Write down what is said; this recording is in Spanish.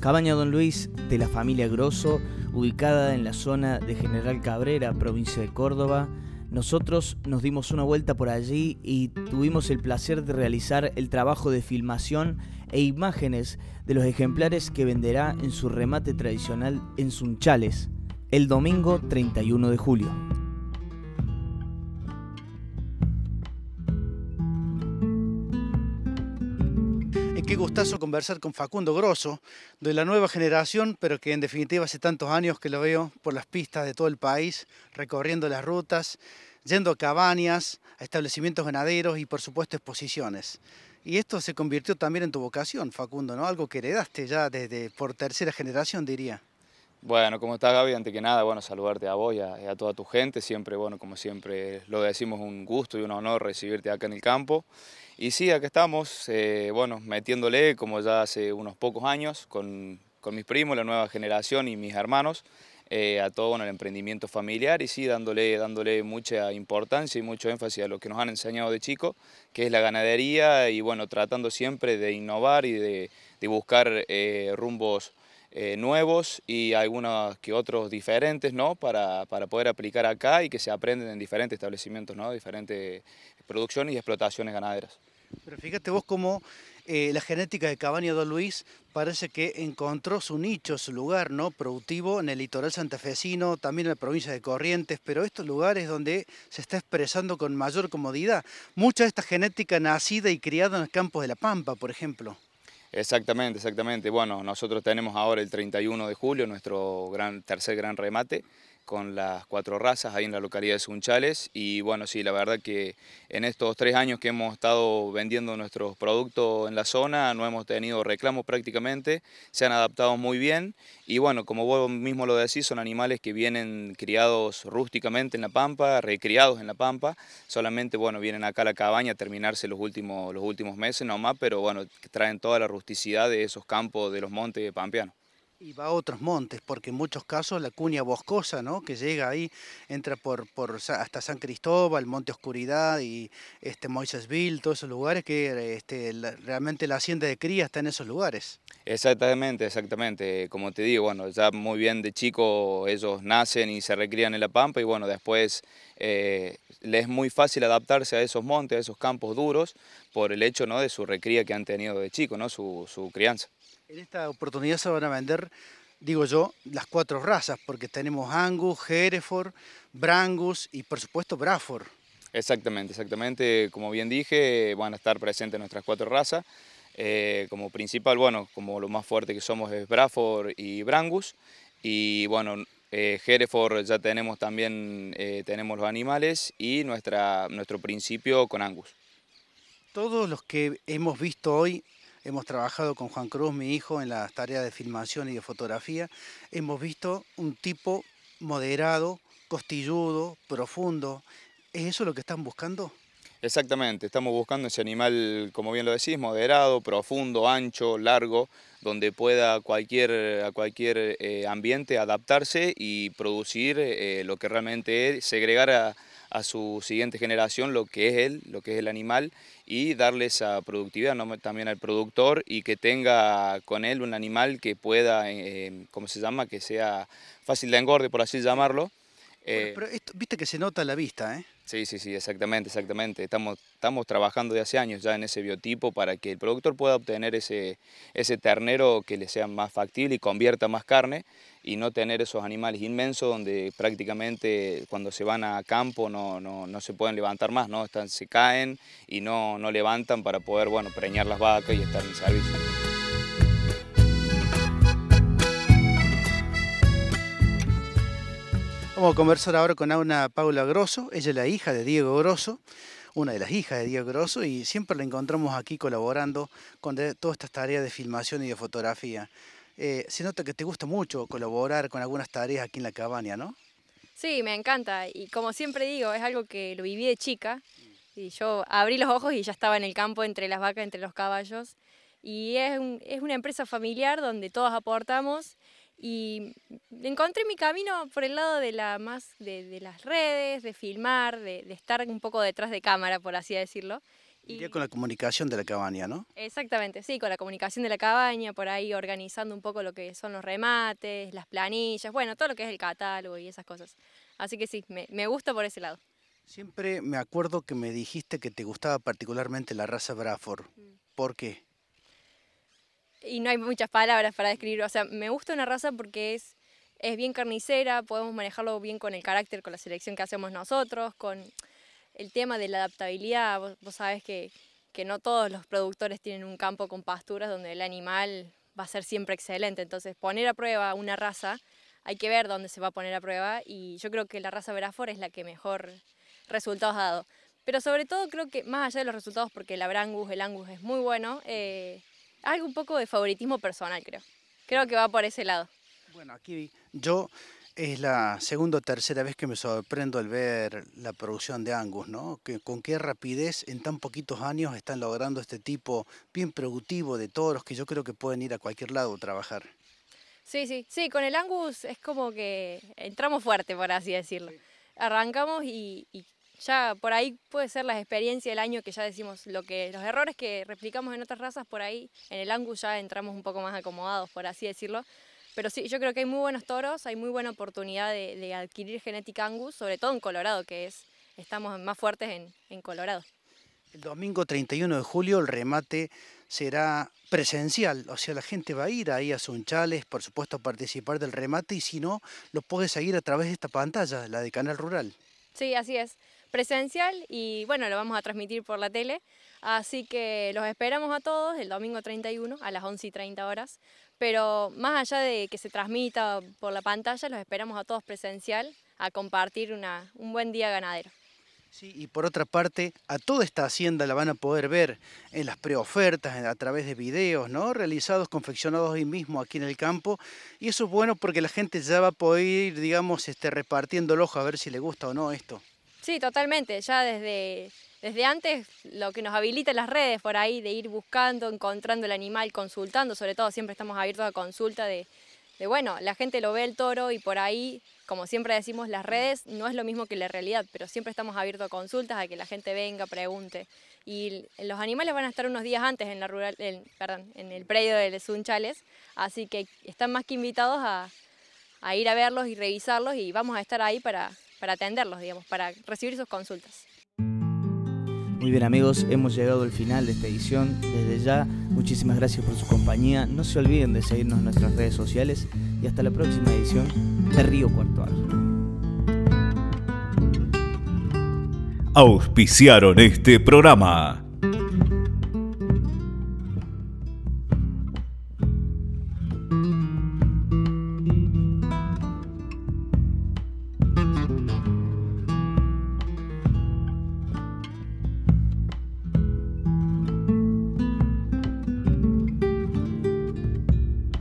Cabaña Don Luis de la familia Grosso, ubicada en la zona de General Cabrera, provincia de Córdoba. Nosotros nos dimos una vuelta por allí y tuvimos el placer de realizar el trabajo de filmación e imágenes de los ejemplares que venderá en su remate tradicional en Sunchales el domingo 31 de julio. qué gustazo conversar con Facundo Grosso, de la nueva generación, pero que en definitiva hace tantos años que lo veo por las pistas de todo el país, recorriendo las rutas, yendo a cabañas, a establecimientos ganaderos y por supuesto exposiciones. Y esto se convirtió también en tu vocación, Facundo, ¿no? Algo que heredaste ya desde por tercera generación, diría. Bueno, ¿cómo estás Gaby? Ante que nada, bueno, saludarte a vos y a, toda tu gente. Siempre, bueno, como siempre lo decimos, un gusto y un honor recibirte acá en el campo. Y sí, acá estamos, eh, bueno, metiéndole como ya hace unos pocos años con, con mis primos, la nueva generación y mis hermanos. Eh, a todo bueno, el emprendimiento familiar y sí dándole, dándole mucha importancia y mucho énfasis a lo que nos han enseñado de chico, que es la ganadería y bueno, tratando siempre de innovar y de, buscar eh, rumbos eh, nuevos y algunos que otros diferentes, Para, poder aplicar acá y que se aprenden en diferentes establecimientos, ¿no? Diferentes producciones y explotaciones ganaderas. Pero fíjate vos cómo eh, la genética de Cabaña Don Luis parece que encontró su nicho, su lugar ¿no? productivo en el litoral santafesino, también en la provincia de Corrientes, pero estos lugares donde se está expresando con mayor comodidad. Mucha de esta genética nacida y criada en los campos de la Pampa, por ejemplo. Exactamente, exactamente. Bueno, nosotros tenemos ahora el 31 de julio nuestro gran, tercer gran remate con las cuatro razas ahí en la localidad de Sunchales y bueno, sí, la verdad que en estos tres años que hemos estado vendiendo nuestros productos en la zona no hemos tenido reclamos prácticamente, se han adaptado muy bien y bueno, como vos mismo lo decís, son animales que vienen criados rústicamente en la pampa, recriados en la pampa, solamente bueno, vienen acá a la cabaña a terminarse los últimos, los últimos meses nomás, pero bueno, traen toda la rusticidad de esos campos de los montes pampeanos. Y va a otros montes, porque en muchos casos la cuña boscosa, ¿no? Que llega ahí, entra por, por hasta San Cristóbal, Monte Oscuridad y este Moisésville, todos esos lugares que este, realmente la hacienda de cría está en esos lugares. Exactamente, exactamente. Como te digo, bueno, ya muy bien de chico ellos nacen y se recrían en la pampa y bueno, después eh, les es muy fácil adaptarse a esos montes, a esos campos duros, por el hecho ¿no? de su recría que han tenido de chico, ¿no? su crianza. En esta oportunidad se van a vender, digo yo, las cuatro razas, porque tenemos Angus, Hereford, Brangus y por supuesto Braford. Exactamente, exactamente. Como bien dije, van a estar presentes nuestras cuatro razas. Eh, como principal, bueno, como lo más fuerte que somos es Braford y Brangus. Y bueno, eh, Hereford ya tenemos también, eh, tenemos los animales y nuestra, nuestro principio con Angus. Todos los que hemos visto hoy Hemos trabajado con Juan Cruz, mi hijo, en las tareas de filmación y de fotografía. Hemos visto un tipo moderado, costilludo, profundo. ¿Es eso lo que están buscando? Exactamente, estamos buscando ese animal, como bien lo decís, moderado, profundo, ancho, largo, donde pueda a cualquier, a cualquier eh, ambiente adaptarse y producir eh, lo que realmente es, segregar a, a su siguiente generación lo que es él, lo que es el animal y darle esa productividad también al productor y que tenga con él un animal que pueda, eh, ¿cómo se llama?, que sea fácil de engorde, por así llamarlo, eh, pero viste que se nota a la vista, ¿eh? Sí, sí, sí, exactamente, exactamente. Estamos, estamos trabajando de hace años ya en ese biotipo para que el productor pueda obtener ese, ese ternero que le sea más factible y convierta más carne y no tener esos animales inmensos donde prácticamente cuando se van a campo no, se pueden levantar más, ¿no? Están, se caen y no, no levantan para poder, bueno, preñar las vacas y estar en servicio. Vamos a conversar ahora con Ana Paula Grosso, ella es la hija de Diego Grosso, una de las hijas de Diego Grosso, y siempre la encontramos aquí colaborando con todas estas tareas de filmación y de fotografía. Eh, se nota que te gusta mucho colaborar con algunas tareas aquí en la cabaña, ¿no? Sí, me encanta, y como siempre digo, es algo que lo viví de chica, y yo abrí los ojos y ya estaba en el campo entre las vacas, entre los caballos, y es, es una empresa familiar donde todos aportamos, y encontré mi camino por el lado de, la más, de, las redes, de filmar, de, estar un poco detrás de cámara, por así decirlo. Y con la comunicación de la cabaña, ¿no? Exactamente, sí, con la comunicación de la cabaña, por ahí organizando un poco lo que son los remates, las planillas, bueno, todo lo que es el catálogo y esas cosas. Así que sí, me, me gusta por ese lado. Siempre me acuerdo que me dijiste que te gustaba particularmente la raza Braford. Mm. ¿Por qué? y no hay muchas palabras para describir. O sea, me gusta una raza porque es, es bien carnicera, podemos manejarlo bien con el carácter, con la selección que hacemos nosotros, con el tema de la adaptabilidad. Vos, sabes sabés que, que no todos los productores tienen un campo con pasturas donde el animal va a ser siempre excelente. Entonces, poner a prueba una raza, hay que ver dónde se va a poner a prueba y yo creo que la raza Verafor es la que mejor resultados ha dado. Pero sobre todo creo que más allá de los resultados, porque el Abrangus, el Angus es muy bueno, eh, algo un poco de favoritismo personal, creo. Creo que va por ese lado. Bueno, aquí yo es la segunda o tercera vez que me sorprendo al ver la producción de Angus, ¿no? Que, con qué rapidez en tan poquitos años están logrando este tipo bien productivo de toros que yo creo que pueden ir a cualquier lado a trabajar. Sí, sí, sí, con el Angus es como que entramos fuerte, por así decirlo. Arrancamos y, y ya por ahí puede ser la experiencia del año que ya decimos lo que los errores que replicamos en otras razas por ahí en el Angus ya entramos un poco más acomodados por así decirlo pero sí yo creo que hay muy buenos toros hay muy buena oportunidad de, adquirir genética Angus sobre todo en Colorado que es estamos más fuertes en, en Colorado el domingo 31 de julio el remate será presencial, o sea, la gente va a ir ahí a Sunchales, por supuesto, a participar del remate y si no, lo puede seguir a través de esta pantalla, la de Canal Rural. Sí, así es presencial y bueno, lo vamos a transmitir por la tele. Así que los esperamos a todos el domingo 31 a las 11 y 30 horas. Pero más allá de que se transmita por la pantalla, los esperamos a todos presencial a compartir un buen día ganadero. Sí, y por otra parte, a toda esta hacienda la van a poder ver en las preofertas, a través de videos, ¿no? Realizados, confeccionados hoy mismo aquí en el campo. Y eso es bueno porque la gente ya va a poder ir, digamos, este, ojo a ver si le gusta o no esto. Sí, totalmente. Ya desde, desde antes lo que nos habilita las redes por ahí, de ir buscando, encontrando el animal, consultando, sobre todo siempre estamos abiertos a consulta de, de bueno, la gente lo ve el toro y por ahí, como siempre decimos, las mm. redes no es lo mismo que la realidad, pero siempre estamos abiertos a consultas, a que la gente venga, pregunte. Y los animales van a estar unos días antes en la rural, en, perdón, en el predio de Sunchales, así que están más que invitados a, a ir a verlos y revisarlos y vamos a estar ahí para para atenderlos, digamos, para recibir sus consultas. Muy bien amigos, hemos llegado al final de esta edición. Desde ya, muchísimas gracias por su compañía. No se olviden de seguirnos en nuestras redes sociales y hasta la próxima edición de Río Cuarto Auspiciaron este programa.